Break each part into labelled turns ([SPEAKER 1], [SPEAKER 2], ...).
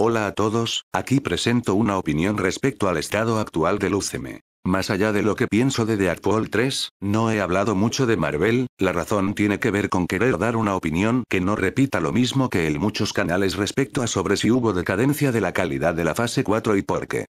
[SPEAKER 1] Hola a todos, aquí presento una opinión respecto al estado actual de UCM. Más allá de lo que pienso de The 3, no he hablado mucho de Marvel, la razón tiene que ver con querer dar una opinión que no repita lo mismo que en muchos canales respecto a sobre si hubo decadencia de la calidad de la fase 4 y por qué.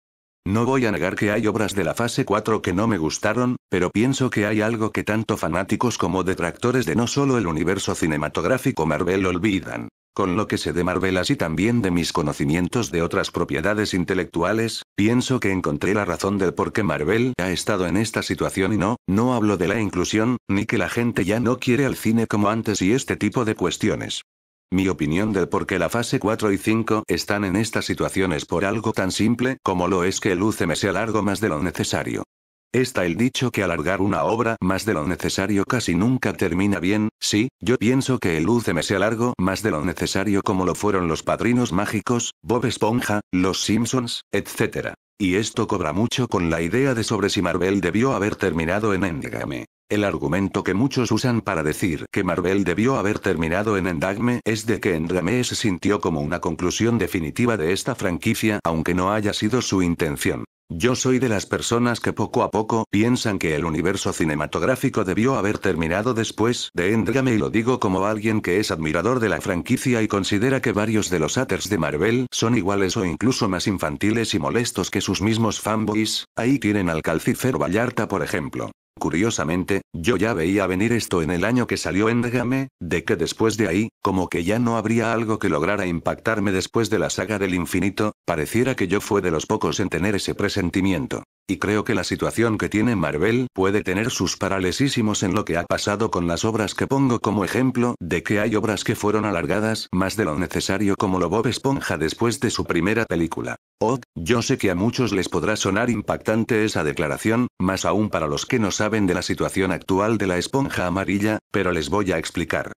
[SPEAKER 1] No voy a negar que hay obras de la fase 4 que no me gustaron, pero pienso que hay algo que tanto fanáticos como detractores de no solo el universo cinematográfico Marvel olvidan. Con lo que sé de Marvel y también de mis conocimientos de otras propiedades intelectuales, pienso que encontré la razón del por qué Marvel ha estado en esta situación y no, no hablo de la inclusión, ni que la gente ya no quiere al cine como antes y este tipo de cuestiones. Mi opinión del por qué la fase 4 y 5 están en situación situaciones por algo tan simple como lo es que el UCM sea largo más de lo necesario. Está el dicho que alargar una obra más de lo necesario casi nunca termina bien, sí, yo pienso que el UCM se alargó más de lo necesario como lo fueron los padrinos mágicos, Bob Esponja, los Simpsons, etc. Y esto cobra mucho con la idea de sobre si Marvel debió haber terminado en Endgame. El argumento que muchos usan para decir que Marvel debió haber terminado en Endgame es de que Endgame se sintió como una conclusión definitiva de esta franquicia aunque no haya sido su intención. Yo soy de las personas que poco a poco piensan que el universo cinematográfico debió haber terminado después de Endgame y lo digo como alguien que es admirador de la franquicia y considera que varios de los haters de Marvel son iguales o incluso más infantiles y molestos que sus mismos fanboys, ahí tienen al calcifer Vallarta por ejemplo. Curiosamente, yo ya veía venir esto en el año que salió Endgame, de que después de ahí, como que ya no habría algo que lograra impactarme después de la saga del infinito, pareciera que yo fue de los pocos en tener ese presentimiento. Y creo que la situación que tiene Marvel puede tener sus paralesísimos en lo que ha pasado con las obras que pongo como ejemplo de que hay obras que fueron alargadas más de lo necesario como lo Bob Esponja después de su primera película. Oh, yo sé que a muchos les podrá sonar impactante esa declaración, más aún para los que no saben de la situación actual de la esponja amarilla, pero les voy a explicar.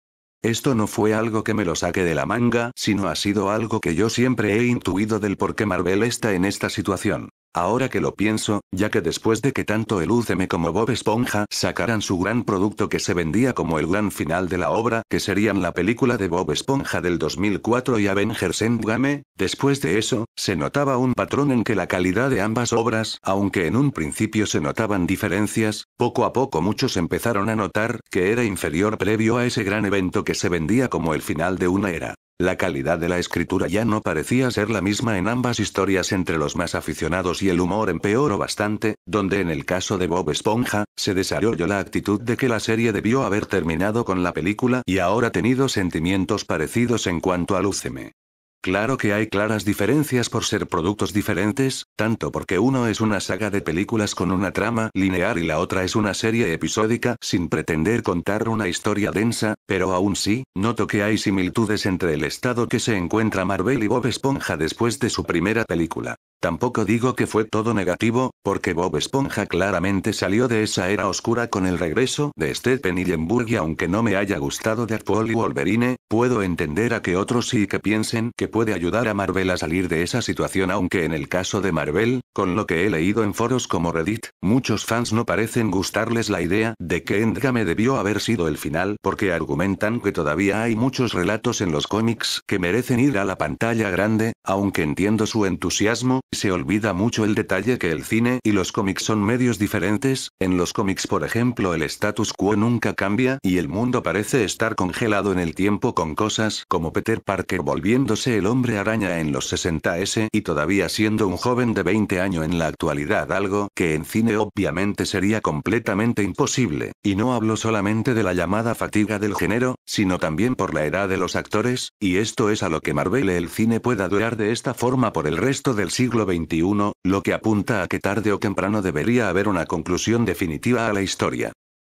[SPEAKER 1] Esto no fue algo que me lo saque de la manga, sino ha sido algo que yo siempre he intuido del por qué Marvel está en esta situación. Ahora que lo pienso, ya que después de que tanto el UCM como Bob Esponja sacaran su gran producto que se vendía como el gran final de la obra, que serían la película de Bob Esponja del 2004 y Avengers Endgame, después de eso, se notaba un patrón en que la calidad de ambas obras, aunque en un principio se notaban diferencias, poco a poco muchos empezaron a notar que era inferior previo a ese gran evento que se vendía como el final de una era. La calidad de la escritura ya no parecía ser la misma en ambas historias entre los más aficionados y el humor empeoró bastante, donde en el caso de Bob Esponja, se desarrolló la actitud de que la serie debió haber terminado con la película y ahora tenido sentimientos parecidos en cuanto a Lúceme. Claro que hay claras diferencias por ser productos diferentes, tanto porque uno es una saga de películas con una trama lineal y la otra es una serie episódica sin pretender contar una historia densa, pero aún sí, noto que hay similitudes entre el estado que se encuentra Marvel y Bob Esponja después de su primera película. Tampoco digo que fue todo negativo, porque Bob Esponja claramente salió de esa era oscura con el regreso de Stephen Hillenburg y aunque no me haya gustado Deadpool y Wolverine, puedo entender a que otros sí que piensen que puede ayudar a Marvel a salir de esa situación aunque en el caso de Marvel, con lo que he leído en foros como Reddit, muchos fans no parecen gustarles la idea de que Endgame debió haber sido el final porque argumentan que todavía hay muchos relatos en los cómics que merecen ir a la pantalla grande, aunque entiendo su entusiasmo, se olvida mucho el detalle que el cine y los cómics son medios diferentes, en los cómics por ejemplo el status quo nunca cambia y el mundo parece estar congelado en el tiempo con cosas como Peter Parker volviéndose el hombre araña en los 60S y todavía siendo un joven de 20 años en la actualidad algo que en cine obviamente sería completamente imposible, y no hablo solamente de la llamada fatiga del género, sino también por la edad de los actores, y esto es a lo que Marvel el cine pueda durar de esta forma por el resto del siglo 21, lo que apunta a que tarde o temprano debería haber una conclusión definitiva a la historia.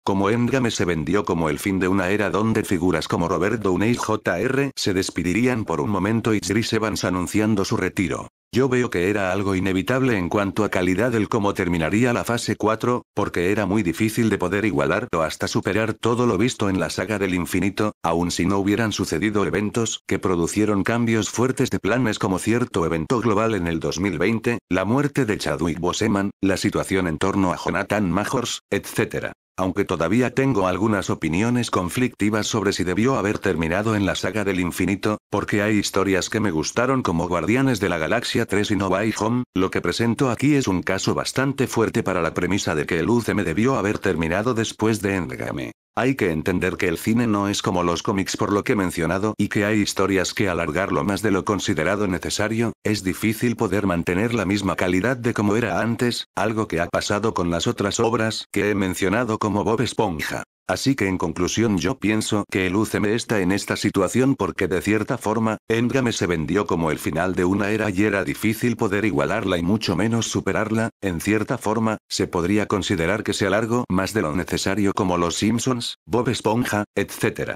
[SPEAKER 1] Como Endgame se vendió como el fin de una era donde figuras como Robert Downey Jr. se despedirían por un momento y Chris Evans anunciando su retiro. Yo veo que era algo inevitable en cuanto a calidad el cómo terminaría la fase 4, porque era muy difícil de poder igualarlo hasta superar todo lo visto en la saga del infinito, aun si no hubieran sucedido eventos que producieron cambios fuertes de planes como cierto evento global en el 2020, la muerte de Chadwick Boseman, la situación en torno a Jonathan Majors, etc. Aunque todavía tengo algunas opiniones conflictivas sobre si debió haber terminado en la saga del infinito, porque hay historias que me gustaron como Guardianes de la Galaxia 3 y No Way Home, lo que presento aquí es un caso bastante fuerte para la premisa de que el UCM debió haber terminado después de Endgame. Hay que entender que el cine no es como los cómics por lo que he mencionado y que hay historias que alargarlo más de lo considerado necesario, es difícil poder mantener la misma calidad de como era antes, algo que ha pasado con las otras obras que he mencionado como Bob Esponja. Así que en conclusión yo pienso que el UCM está en esta situación porque de cierta forma, Endgame se vendió como el final de una era y era difícil poder igualarla y mucho menos superarla, en cierta forma, se podría considerar que se alargó más de lo necesario como Los Simpsons, Bob Esponja, etc.